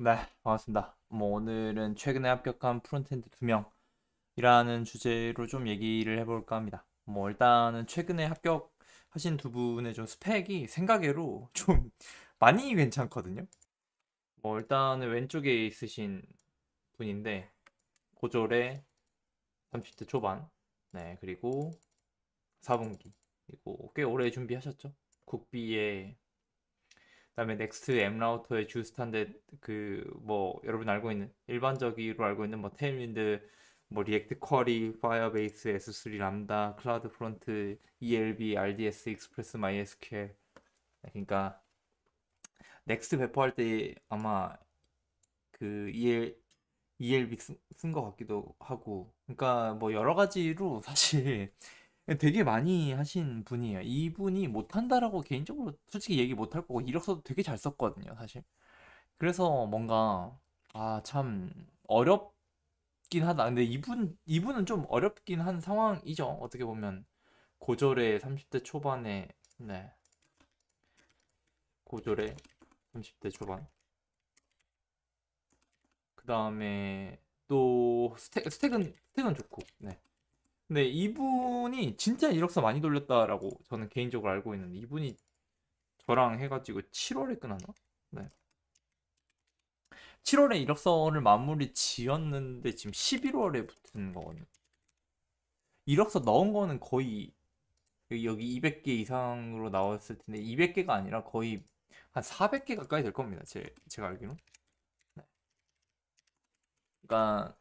네, 반갑습니다. 뭐 오늘은 최근에 합격한 프론트엔드 2명이라는 주제로 좀 얘기를 해볼까 합니다. 뭐 일단은 최근에 합격하신 두 분의 좀 스펙이 생각외로 좀 많이 괜찮거든요. 뭐 일단은 왼쪽에 있으신 분인데 고졸에 30대 초반, 네 그리고 4분기 그리고 꽤 오래 준비하셨죠. 국비에 그다음에 넥스트 M 라우터의 주 스탠드 그뭐 여러분 알고 있는 일반적으로 알고 있는 뭐 테일윈드 뭐 리액트 쿼리, 파이어베이스, S3 람다, 클라우드 프론트, ELB, RDS, 익스프레스, MySQL 그러니까 넥스트 배포할 때 아마 그 EL ELB 쓴 것 같기도 하고 그러니까 뭐 여러 가지로 사실 되게 많이 하신 분이에요. 이분이 못한다라고 개인적으로 솔직히 얘기 못할 거고 이력서도 되게 잘 썼거든요, 사실. 그래서 뭔가 아참 어렵긴 하다. 근데 이분 이분은 좀 어렵긴 한 상황이죠. 어떻게 보면 고졸의 30대 초반에 네 고졸의 30대 초반 그 다음에 또 스택 스택은 스택은 좋고 네. 근데 이분이 진짜 이력서 많이 돌렸다라고 저는 개인적으로 알고 있는데 이분이 저랑 해가지고 7월에 끝났나? 네. 7월에 이력서를 마무리 지었는데 지금 11월에 붙은 거거든요. 이력서 넣은 거는 거의 여기 200개 이상으로 나왔을 텐데 200개가 아니라 거의 한 400개 가까이 될 겁니다. 제, 제가 알기로. 네. 그러니까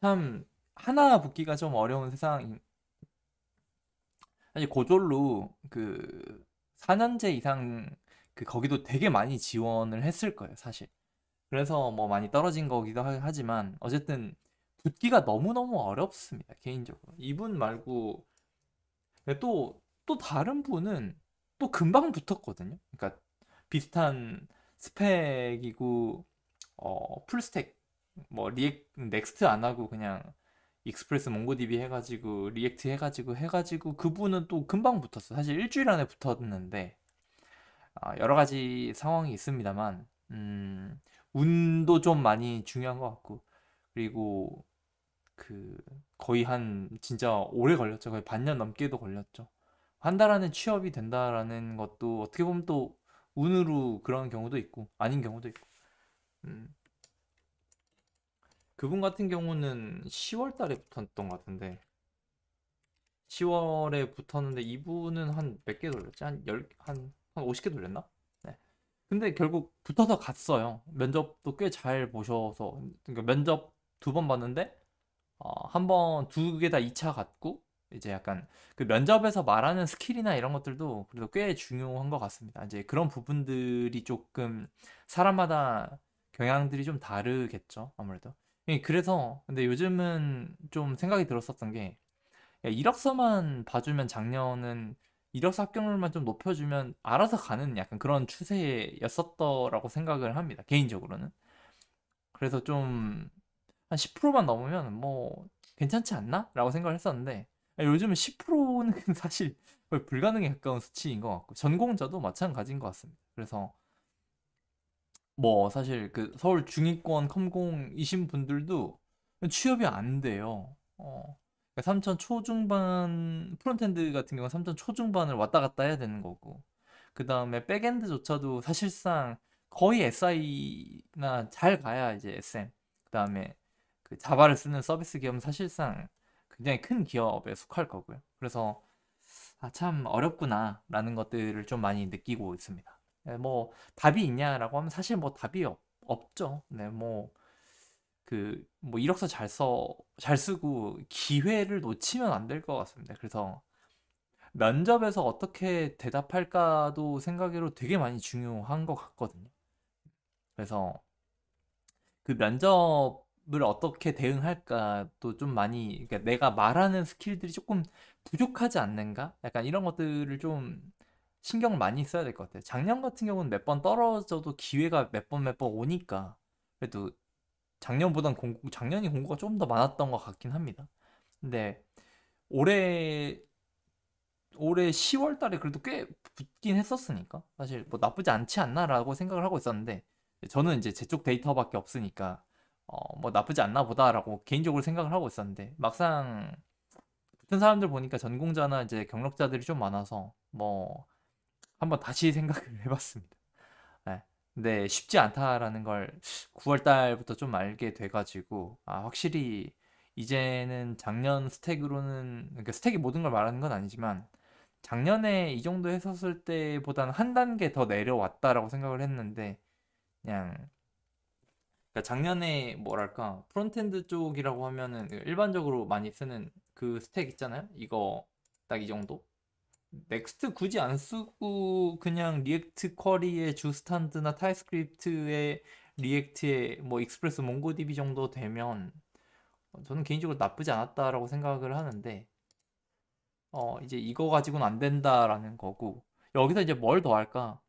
참 하나 붙기가 좀 어려운 세상. 사실 고졸로 그 4년제 이상 그 거기도 되게 많이 지원을 했을 거예요, 사실. 그래서 뭐 많이 떨어진 거기도 하지만 어쨌든 붙기가 너무너무 어렵습니다, 개인적으로. 이분 말고 또 또 다른 분은 또 금방 붙었거든요. 그러니까 비슷한 스펙이고 어 풀스택 뭐 리액 넥스트 안 하고 그냥 익스프레스 몽고디비 해가지고 리액트 해가지고 해가지고 그분은 또 금방 붙었어. 사실 일주일 안에 붙었는데 아, 여러 가지 상황이 있습니다만 음, 운도 좀 많이 중요한 것 같고 그리고 그 거의 한 진짜 오래 걸렸죠. 거의 반년 넘게도 걸렸죠. 한 달 안에 취업이 된다라는 것도 어떻게 보면 또 운으로 그런 경우도 있고 아닌 경우도 있고 음, 그분 같은 경우는 10월 달에 붙었던 것 같은데 10월에 붙었는데 이분은 한 몇 개 돌렸지? 한 10, 한, 한 50개 돌렸나? 네. 근데 결국 붙어서 갔어요. 면접도 꽤 잘 보셔서 그러니까 면접 두 번 봤는데 어, 한번 두 개 다 2차 갔고 이제 약간 그 면접에서 말하는 스킬이나 이런 것들도 그래도 꽤 중요한 것 같습니다. 이제 그런 부분들이 조금 사람마다 경향들이 좀 다르겠죠. 아무래도. 예, 그래서 근데 요즘은 좀 생각이 들었었던 게 야, 이력서만 봐주면 작년은 이력서 합격률만 좀 높여주면 알아서 가는 약간 그런 추세였었더라고 생각을 합니다. 개인적으로는. 그래서 좀 한 10%만 넘으면 뭐 괜찮지 않나? 라고 생각을 했었는데 아, 요즘은 10%는 사실 거의 불가능에 가까운 수치인 것 같고 전공자도 마찬가지인 것 같습니다. 그래서 뭐 사실 그 서울 중위권 컴공이신 분들도 취업이 안 돼요. 어. 그러니까 3천 초중반 프론트엔드 같은 경우는 3천 초중반을 왔다 갔다 해야 되는 거고 그 다음에 백엔드조차도 사실상 거의 SI나 잘 가야 이제 SM 그 다음에 그 자바를 쓰는 서비스 기업은 사실상 굉장히 큰 기업에 속할 거고요. 그래서 아, 참 어렵구나라는 것들을 좀 많이 느끼고 있습니다. 예, 뭐 답이 있냐라고 하면 사실 뭐 답이 없, 없죠. 네, 뭐 그뭐 그 뭐 이력서 잘 써 잘 쓰고 기회를 놓치면 안 될 것 같습니다. 그래서 면접에서 어떻게 대답할까도 생각으로 되게 많이 중요한 것 같거든요. 그래서 그 면접을 어떻게 대응할까도 좀 많이 그러니까 내가 말하는 스킬들이 조금 부족하지 않는가? 약간 이런 것들을 좀 신경 을 많이 써야 될 것 같아요. 작년 같은 경우는 몇 번 떨어져도 기회가 몇 번 몇 번 오니까 그래도 작년보단 공구, 작년이 공고가좀 더 많았던 것 같긴 합니다. 근데 올해 올해 10월 달에 그래도 꽤 붙긴 했었으니까 사실 뭐 나쁘지 않지 않나라고 생각을 하고 있었는데 저는 이제 제쪽 데이터밖에 없으니까 어 뭐 나쁘지 않나 보다라고 개인적으로 생각을 하고 있었는데 막상 붙은 사람들 보니까 전공자나 이제 경력자들이 좀 많아서 뭐 한번 다시 생각을 해봤습니다. 네. 근데 쉽지 않다라는 걸 9월 달부터 좀 알게 돼가지고 아 확실히 이제는 작년 스택으로는 그러니까 스택이 모든 걸 말하는 건 아니지만 작년에 이 정도 했었을 때보다는 한 단계 더 내려왔다라고 생각을 했는데 그냥 그러니까 작년에 뭐랄까 프론트엔드 쪽이라고 하면은 그 일반적으로 많이 쓰는 그 스택 있잖아요 이거 딱 이 정도 넥스트 굳이 안 쓰고 그냥 리액트 쿼리의 주스탄드나 타이스크립트의리액트의뭐 익스프레스 몽고디비 정도 되면 어, 저는 개인적으로 나쁘지 않았다라고 생각을 하는데 어 이제 이거 가지고는 안 된다라는 거고 여기서 이제 뭘 더 할까?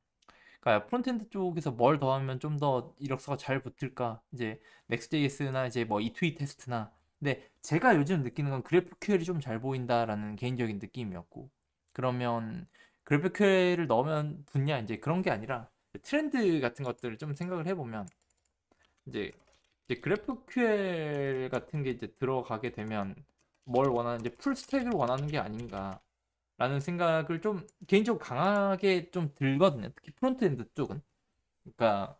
그러니까 프론트엔드 쪽에서 뭘 더하면 좀 더 이력서가 잘 붙을까? 이제 n 스 x t j s 나 이제 뭐이트윗 테스트나 근데 제가 요즘 느끼는 건 그래프 큐엘이좀 잘 보인다라는 개인적인 느낌이었고 그러면 그래픽 퀘를 넣으면 붙냐 이제 그런 게 아니라 트렌드 같은 것들을 좀 생각을 해보면 이제, 이제 그래프 퀘 같은 게 이제 들어가게 되면 뭘 원하는지 풀 스택을 원하는 게 아닌가라는 생각을 좀 개인적으로 강하게 좀 들거든요. 특히 프론트엔드 쪽은 그러니까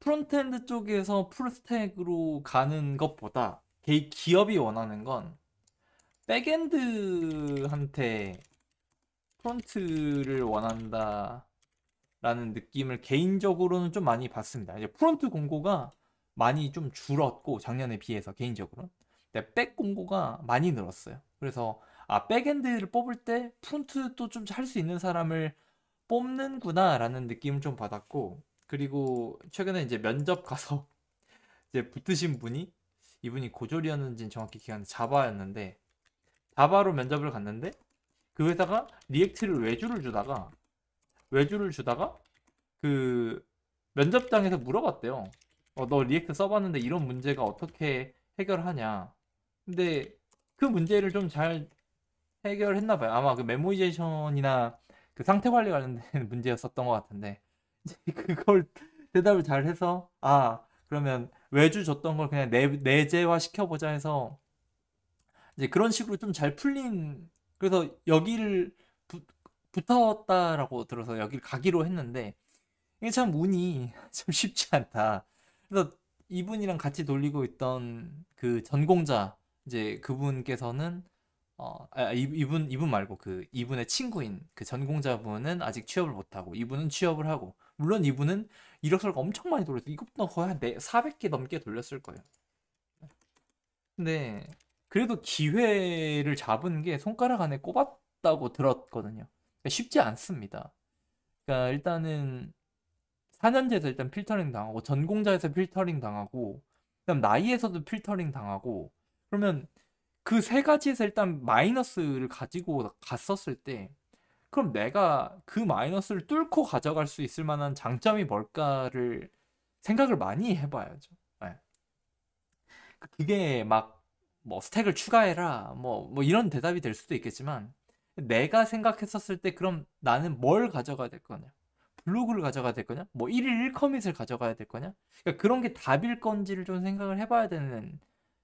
프론트엔드 쪽에서 풀 스택으로 가는 것보다 개 기업이 원하는 건 백엔드한테 프론트를 원한다라는 느낌을 개인적으로는 좀 많이 받습니다. 이제 프론트 공고가 많이 좀 줄었고 작년에 비해서 개인적으로 근데 백 공고가 많이 늘었어요. 그래서 아 백엔드를 뽑을 때 프론트도 좀 할 수 있는 사람을 뽑는구나라는 느낌을 좀 받았고 그리고 최근에 이제 면접 가서 이제 붙으신 분이 이분이 고졸이었는지는 정확히 기억하는 자바였는데 자바로 면접을 갔는데 그 회사가 리액트를 외주를 주다가 외주를 주다가 그 면접장에서 물어봤대요. 어, 너 리액트 써봤는데 이런 문제가 어떻게 해결하냐. 근데 그 문제를 좀 잘 해결했나 봐요. 아마 그 메모이제이션이나 그 상태 관리 관련된 문제였었던 것 같은데 이제 그걸 대답을 잘 해서 아 그러면 외주 줬던 걸 그냥 내, 내재화 시켜보자 해서 이제 그런 식으로 좀 잘 풀린 그래서 여기를 붙었다라고 들어서 여기를 가기로 했는데 이게 참 운이 참 쉽지 않다. 그래서 이분이랑 같이 돌리고 있던 그 전공자 이제 그분께서는 어, 아, 아 이분 이분 말고 그 이분의 친구인 그 전공자분은 아직 취업을 못 하고 이분은 취업을 하고 물론 이분은 이력서를 엄청 많이 돌려서 이것도 거의 한 400개 넘게 돌렸을 거예요. 네. 근데 그래도 기회를 잡은 게 손가락 안에 꼽았다고 들었거든요. 그러니까 쉽지 않습니다. 그러니까 일단은 4년제에서 일단 필터링 당하고 전공자에서 필터링 당하고 그다음 나이에서도 필터링 당하고 그러면 그 세 가지에서 일단 마이너스를 가지고 갔었을 때 그럼 내가 그 마이너스를 뚫고 가져갈 수 있을 만한 장점이 뭘까를 생각을 많이 해봐야죠. 네. 그게 막뭐 스택을 추가해라 뭐뭐 뭐 이런 대답이 될 수도 있겠지만 내가 생각했었을 때 그럼 나는 뭘 가져가야 될 거냐 블로그를 가져가야 될 거냐 뭐 1일 1커밋을 가져가야 될 거냐 그러니까 그런 게 답일 건지를 좀 생각을 해봐야 되는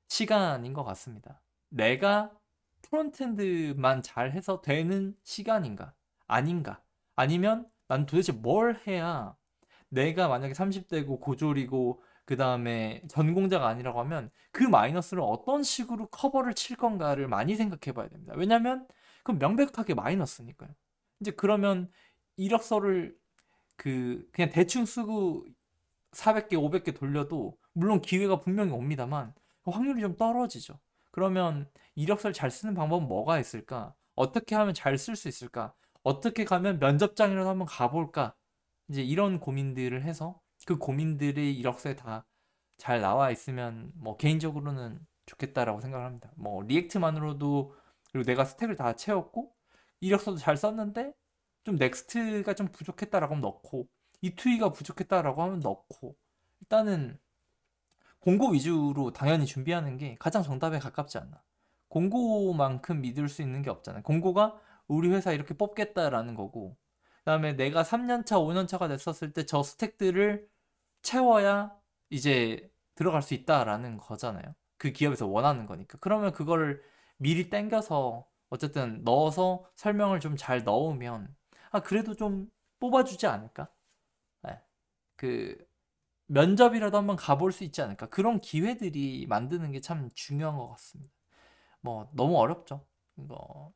시간인 것 같습니다 내가 프론트엔드만 잘 해서 되는 시간인가 아닌가 아니면 난 도대체 뭘 해야 내가 만약에 30대고 고졸이고 그 다음에 전공자가 아니라고 하면 그 마이너스를 어떤 식으로 커버를 칠 건가를 많이 생각해 봐야 됩니다. 왜냐면 그건 명백하게 마이너스니까요. 이제 그러면 이력서를 그 그냥 대충 쓰고 400개, 500개 돌려도 물론 기회가 분명히 옵니다만 그 확률이 좀 떨어지죠. 그러면 이력서를 잘 쓰는 방법은 뭐가 있을까? 어떻게 하면 잘 쓸 수 있을까? 어떻게 가면 면접장이라도 한번 가볼까? 이제 이런 고민들을 해서 그 고민들이 이력서에 다 잘 나와 있으면 뭐 개인적으로는 좋겠다라고 생각을 합니다. 뭐 리액트만으로도 그리고 내가 스택을 다 채웠고 이력서도 잘 썼는데 좀 넥스트가 좀 부족했다라고 하면 넣고 이투이가 부족했다라고 하면 넣고 일단은 공고 위주로 당연히 준비하는 게 가장 정답에 가깝지 않나. 공고만큼 믿을 수 있는 게 없잖아요. 공고가 우리 회사 이렇게 뽑겠다라는 거고, 그 다음에 내가 3년차, 5년차가 됐었을 때 저 스택들을 채워야 이제 들어갈 수 있다라는 거잖아요. 그 기업에서 원하는 거니까. 그러면 그거를 미리 땡겨서 어쨌든 넣어서 설명을 좀 잘 넣으면 아 그래도 좀 뽑아주지 않을까? 네. 그 면접이라도 한번 가볼 수 있지 않을까? 그런 기회들이 만드는 게 참 중요한 것 같습니다. 뭐 너무 어렵죠. 이거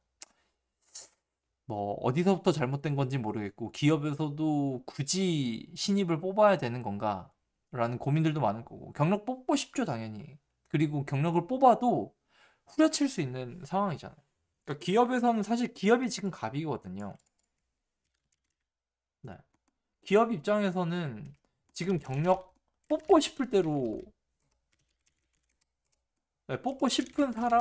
뭐 어디서부터 잘못된 건지 모르겠고 기업에서도 굳이 신입을 뽑아야 되는 건가라는 고민들도 많을 거고 경력 뽑고 싶죠 당연히 그리고 경력을 뽑아도 후려칠 수 있는 상황이잖아요 그러니까 기업에서는 사실 기업이 지금 갑이거든요 네. 기업 입장에서는 지금 경력 뽑고 싶을 대로 네, 뽑고 싶은 사람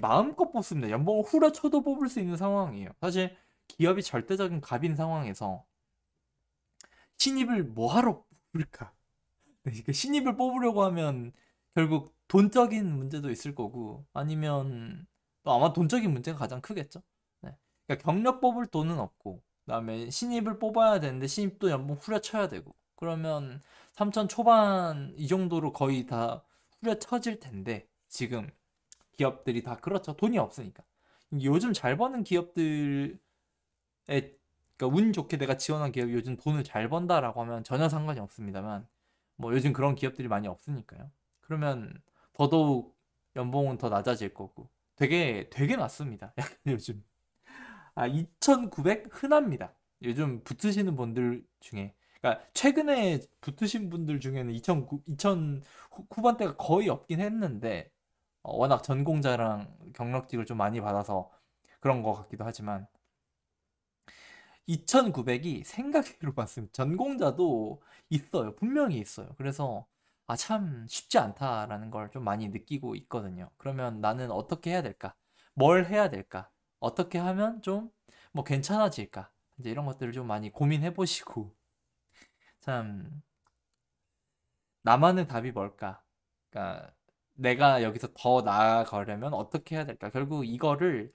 마음껏 뽑습니다. 연봉을 후려쳐도 뽑을 수 있는 상황이에요. 사실 기업이 절대적인 갑인 상황에서 신입을 뭐하러 뽑을까? 네, 신입을 뽑으려고 하면 결국 돈적인 문제도 있을 거고 아니면 또 아마 돈적인 문제가 가장 크겠죠. 네. 그러니까 경력 뽑을 돈은 없고 그다음에 신입을 뽑아야 되는데 신입도 연봉 후려쳐야 되고 그러면 3천 초반 이 정도로 거의 다 후려쳐질 텐데 지금 기업들이 다 그렇죠. 돈이 없으니까. 요즘 잘 버는 기업들에 그러니까 운 좋게 내가 지원한 기업이 요즘 돈을 잘 번다라고 하면 전혀 상관이 없습니다만 뭐 요즘 그런 기업들이 많이 없으니까요. 그러면 더더욱 연봉은 더 낮아질 거고 되게 되게 낮습니다. 요즘 아2,900 흔합니다. 요즘 붙으시는 분들 중에 그러니까 최근에 붙으신 분들 중에는 2,000 2 0 0 후반대가 거의 없긴 했는데 어, 워낙 전공자랑 경력직을 좀 많이 받아서 그런 것 같기도 하지만 2,900이 생각으로 봤으면 전공자도 있어요. 분명히 있어요. 그래서 아, 참 쉽지 않다라는 걸 좀 많이 느끼고 있거든요. 그러면 나는 어떻게 해야 될까? 뭘 해야 될까? 어떻게 하면 좀 뭐 괜찮아질까? 이제 이런 것들을 좀 많이 고민해 보시고 참 나만의 답이 뭘까? 그러니까 내가 여기서 더 나아가려면 어떻게 해야 될까? 결국 이거를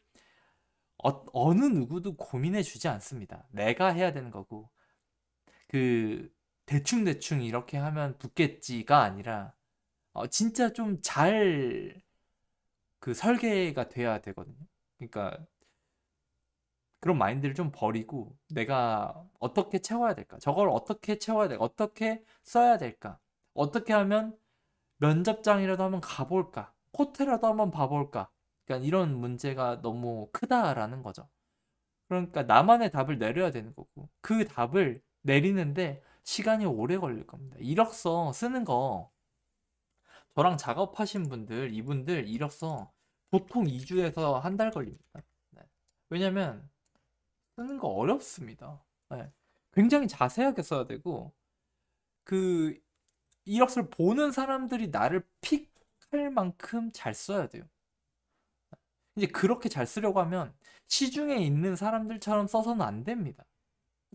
어, 느 누구도 고민해 주지 않습니다. 내가 해야 되는 거고 그 대충 대충 이렇게 하면 붙겠지가 아니라 어, 진짜 좀 잘 그 설계가 돼야 되거든요. 그러니까 그런 마인드를 좀 버리고 내가 어떻게 채워야 될까? 저걸 어떻게 채워야 될까? 어떻게 써야 될까? 어떻게 하면 면접장이라도 한번 가볼까? 코테라도 한번 봐볼까? 그러니까 이런 문제가 너무 크다라는 거죠. 그러니까 나만의 답을 내려야 되는 거고 그 답을 내리는데 시간이 오래 걸릴 겁니다. 이력서 쓰는 거 저랑 작업하신 분들 이분들 이력서 보통 2주에서 한 달 걸립니다. 네. 왜냐면 쓰는 거 어렵습니다. 네. 굉장히 자세하게 써야 되고 그 이력서를 보는 사람들이 나를 픽할 만큼 잘 써야 돼요. 이제 그렇게 잘 쓰려고 하면 시중에 있는 사람들처럼 써서는 안 됩니다.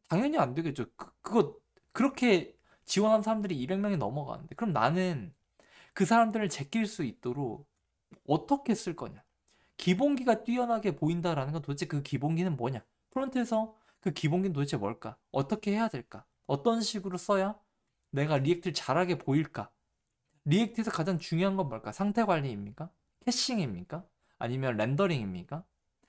당연히 안 되겠죠. 그, 그거 그렇게 지원한 사람들이 200명이 넘어가는데 그럼 나는 그 사람들을 제낄 수 있도록 어떻게 쓸 거냐? 기본기가 뛰어나게 보인다라는 건 도대체 그 기본기는 뭐냐? 프론트에서 그 기본기는 도대체 뭘까? 어떻게 해야 될까? 어떤 식으로 써야 내가 리액트를 잘하게 보일까? 리액트에서 가장 중요한 건 뭘까? 상태 관리입니까? 캐싱입니까? 아니면 렌더링입니까?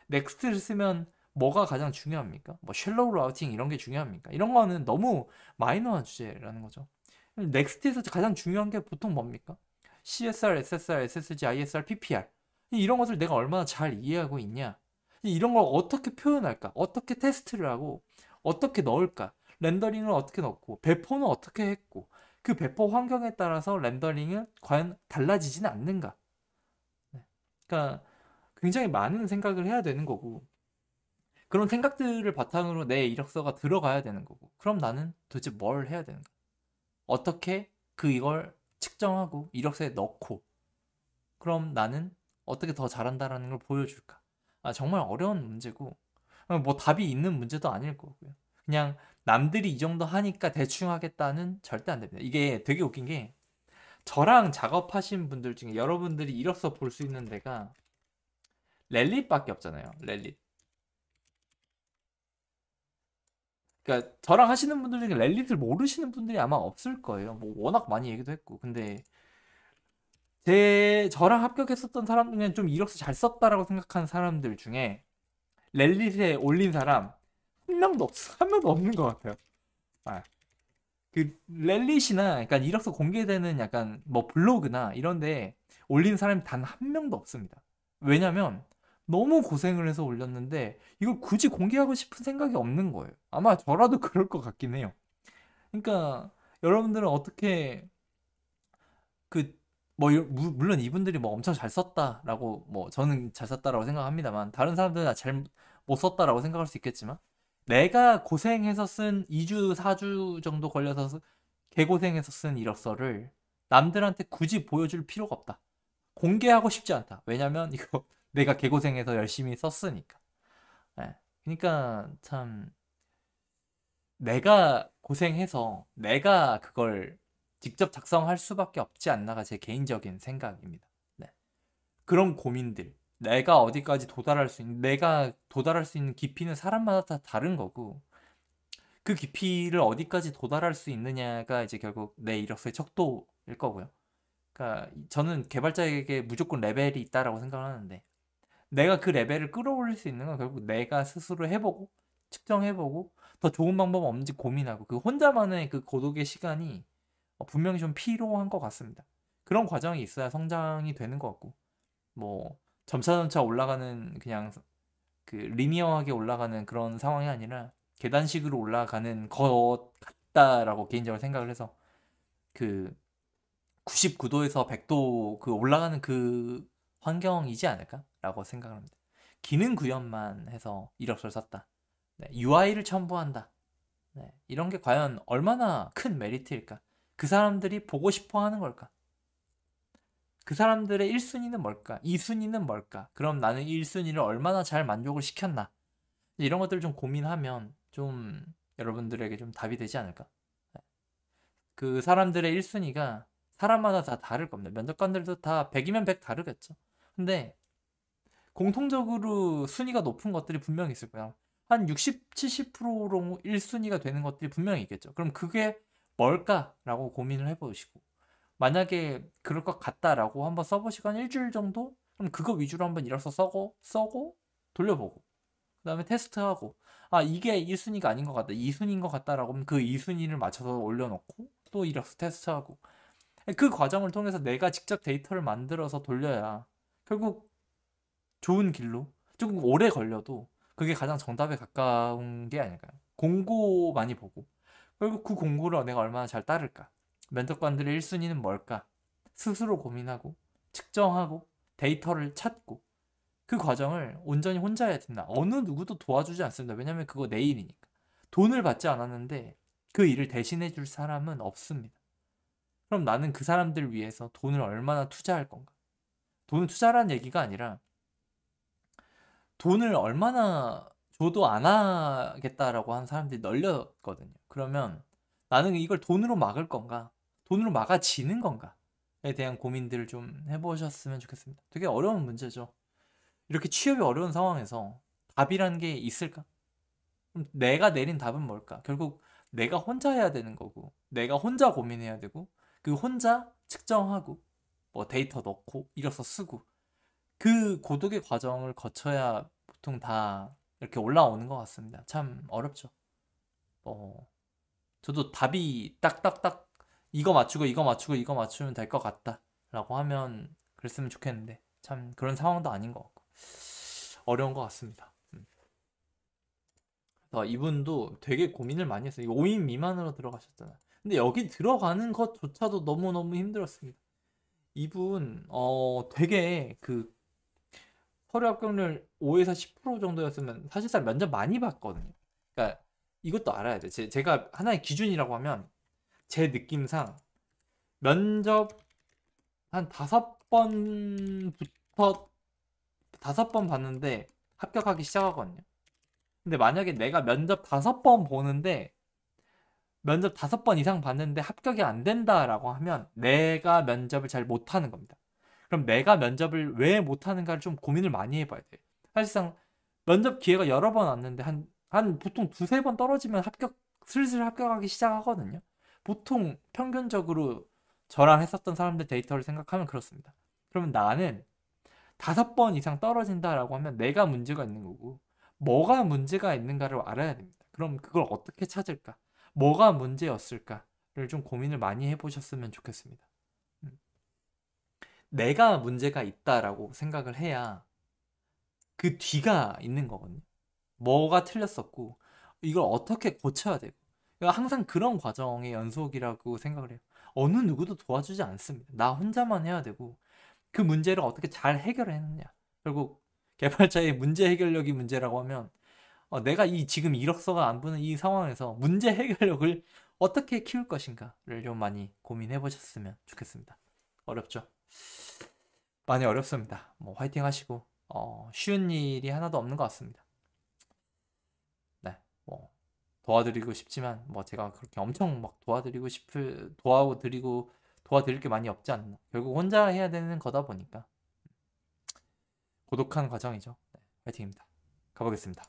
넥스트를 쓰면 뭐가 가장 중요합니까? 뭐 쉘로우 라우팅 이런 게 중요합니까? 이런 거는 너무 마이너한 주제라는 거죠. 넥스트에서 가장 중요한 게 보통 뭡니까? CSR, SSR, SSG, ISR, PPR 이런 것을 내가 얼마나 잘 이해하고 있냐? 이런 걸 어떻게 표현할까? 어떻게 테스트를 하고 어떻게 넣을까? 렌더링을 어떻게 넣고 배포는 어떻게 했고 그 배포 환경에 따라서 렌더링은 과연 달라지지는 않는가. 네. 그러니까 굉장히 많은 생각을 해야 되는 거고 그런 생각들을 바탕으로 내 이력서가 들어가야 되는 거고 그럼 나는 도대체 뭘 해야 되는가 어떻게 그 이걸 측정하고 이력서에 넣고 그럼 나는 어떻게 더 잘한다라는 걸 보여줄까 아 정말 어려운 문제고 어, 뭐 답이 있는 문제도 아닐 거고요 그냥 남들이 이 정도 하니까 대충 하겠다는 절대 안 됩니다. 이게 되게 웃긴 게 저랑 작업하신 분들 중에 여러분들이 이력서 볼 수 있는 데가 랠릿밖에 없잖아요. 랠릿 그러니까 저랑 하시는 분들 중에 랠릿을 모르시는 분들이 아마 없을 거예요. 뭐 워낙 많이 얘기도 했고. 근데 제 저랑 합격했었던 사람 중에 좀 이력서 잘 썼다라고 생각하는 사람들 중에 랠릿에 올린 사람 한 명도 없어. 한 명도 없는 것 같아요. 아. 그 렐릿이나 약간 이력서 공개되는 약간 뭐 블로그나 이런데 올린 사람이 단 한 명도 없습니다. 왜냐면 너무 고생을 해서 올렸는데 이걸 굳이 공개하고 싶은 생각이 없는 거예요. 아마 저라도 그럴 것 같긴 해요. 그러니까 여러분들은 어떻게 그 뭐 물론 이분들이 뭐 엄청 잘 썼다라고 뭐 저는 잘 썼다라고 생각합니다만 다른 사람들은 잘 못 썼다라고 생각할 수 있겠지만 내가 고생해서 쓴 2주, 4주 정도 걸려서 개고생해서 쓴 이력서를 남들한테 굳이 보여줄 필요가 없다. 공개하고 싶지 않다. 왜냐면 이거 내가 개고생해서 열심히 썼으니까. 네. 그러니까 참 내가 고생해서 내가 그걸 직접 작성할 수밖에 없지 않나가 제 개인적인 생각입니다. 네. 그런 고민들, 내가 어디까지 도달할 수 있는 내가 도달할 수 있는 깊이는 사람마다 다 다른 거고 그 깊이를 어디까지 도달할 수 있느냐가 이제 결국 내 이력서의 척도일 거고요. 그러니까 저는 개발자에게 무조건 레벨이 있다라고 생각 하는데 내가 그 레벨을 끌어올릴 수 있는 건 결국 내가 스스로 해보고 측정해보고 더 좋은 방법 없는지 고민하고 그 혼자만의 그 고독의 시간이 분명히 좀 필요한 것 같습니다. 그런 과정이 있어야 성장이 되는 것 같고 뭐 점차점차 올라가는 그냥 그 리니어하게 올라가는 그런 상황이 아니라 계단식으로 올라가는 것 같다라고 개인적으로 생각을 해서 그 99도에서 100도 그 올라가는 그 환경이지 않을까라고 생각을 합니다. 기능 구현만 해서 이력서를 썼다. 네, UI를 첨부한다. 네, 이런 게 과연 얼마나 큰 메리트일까? 그 사람들이 보고 싶어 하는 걸까? 그 사람들의 1순위는 뭘까? 2순위는 뭘까? 그럼 나는 1순위를 얼마나 잘 만족을 시켰나? 이런 것들 을좀 고민하면 좀 여러분들에게 좀 답이 되지 않을까? 네. 그 사람들의 1순위가 사람마다 다 다를 겁니다. 면접관들도 다 100이면 100 다르겠죠. 근데 공통적으로 순위가 높은 것들이 분명히 있을 거예요한 60, 70%로 1순위가 되는 것들이 분명히 있겠죠. 그럼 그게 뭘까라고 고민을 해보시고 만약에 그럴 것 같다라고 한번 써보시고 한 일주일 정도? 그럼 그거 위주로 한번 일어서 써고, 써고, 돌려보고. 그 다음에 테스트하고. 아, 이게 1순위가 아닌 것 같다. 2순위인 것 같다라고 하면 그 2순위를 맞춰서 올려놓고 또일어서 테스트하고. 그 과정을 통해서 내가 직접 데이터를 만들어서 돌려야 결국 좋은 길로 조금 오래 걸려도 그게 가장 정답에 가까운 게 아닐까요? 공고 많이 보고 결국 그 공고를 내가 얼마나 잘 따를까 멘토관들의 1순위는 뭘까? 스스로 고민하고 측정하고 데이터를 찾고 그 과정을 온전히 혼자 해야 된다. 어느 누구도 도와주지 않습니다. 왜냐하면 그거 내 일이니까. 돈을 받지 않았는데 그 일을 대신해 줄 사람은 없습니다. 그럼 나는 그 사람들 위해서 돈을 얼마나 투자할 건가? 돈을 투자란 얘기가 아니라 돈을 얼마나 줘도 안 하겠다라고 하는 사람들이 널렸거든요. 그러면 나는 이걸 돈으로 막을 건가? 돈으로 막아지는 건가?에 대한 고민들을 좀 해보셨으면 좋겠습니다. 되게 어려운 문제죠. 이렇게 취업이 어려운 상황에서 답이라는 게 있을까? 그럼 내가 내린 답은 뭘까? 결국 내가 혼자 해야 되는 거고, 내가 혼자 고민해야 되고, 그 혼자 측정하고, 뭐 데이터 넣고, 이어서 쓰고, 그 고독의 과정을 거쳐야 보통 다 이렇게 올라오는 것 같습니다. 참 어렵죠. 어, 저도 답이 딱딱딱 이거 맞추고 이거 맞추고 이거 맞추면 될 것 같다라고 하면 그랬으면 좋겠는데 참 그런 상황도 아닌 것 같고 어려운 것 같습니다. 그래서 음. 아, 이분도 되게 고민을 많이 했어요. 5인 미만으로 들어가셨잖아요. 근데 여기 들어가는 것조차도 너무너무 힘들었습니다. 이분 어 되게 그 서류 합격률 5에서 10% 정도였으면 사실상 면접 많이 봤거든요. 그러니까 이것도 알아야 돼. 제, 제가 하나의 기준이라고 하면 제 느낌상 면접 한 다섯 번부터 다섯 번 봤는데 합격하기 시작하거든요. 근데 만약에 내가 면접 다섯 번 보는데 면접 다섯 번 이상 봤는데 합격이 안 된다라고 하면 내가 면접을 잘 못하는 겁니다. 그럼 내가 면접을 왜 못하는가를 좀 고민을 많이 해봐야 돼. 사실상 면접 기회가 여러 번 왔는데 한한 보통 두세 번 떨어지면 합격 슬슬 합격하기 시작하거든요. 보통 평균적으로 저랑 했었던 사람들 데이터를 생각하면 그렇습니다. 그러면 나는 다섯 번 이상 떨어진다라고 하면 내가 문제가 있는 거고 뭐가 문제가 있는가를 알아야 됩니다. 그럼 그걸 어떻게 찾을까? 뭐가 문제였을까를 좀 고민을 많이 해보셨으면 좋겠습니다. 음. 내가 문제가 있다라고 생각을 해야 그 뒤가 있는 거거든요. 뭐가 틀렸었고 이걸 어떻게 고쳐야 되고 그러니까 항상 그런 과정의 연속이라고 생각을 해요. 어느 누구도 도와주지 않습니다. 나 혼자만 해야 되고 그 문제를 어떻게 잘해결 했느냐. 결국 개발자의 문제 해결력이 문제라고 하면 어, 내가 이 지금 이력서가 안 보는 이 상황에서 문제 해결력을 어떻게 키울 것인가를 좀 많이 고민해 보셨으면 좋겠습니다. 어렵죠? 많이 어렵습니다. 뭐 화이팅 하시고 어, 쉬운 일이 하나도 없는 것 같습니다. 도와드리고 싶지만 뭐 제가 그렇게 엄청 막 도와드리고 싶을 도와드리고 도와드릴 게 많이 없지 않나 결국 혼자 해야 되는 거다 보니까 음. 고독한 과정이죠 네, 화이팅입니다 가보겠습니다